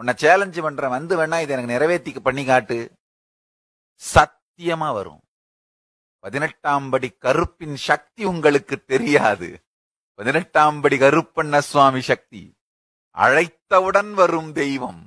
உன்னை சேலஞ்சு பண்ற வந்து வேணா இது எனக்கு நிறைவேற்றி பண்ணி காட்டு சத்தியமா வரும் பதினெட்டாம் படி கருப்பின் சக்தி உங்களுக்கு தெரியாது பதினெட்டாம் படி கருப்பண்ண சுவாமி சக்தி அழைத்தவுடன் வரும் தெய்வம்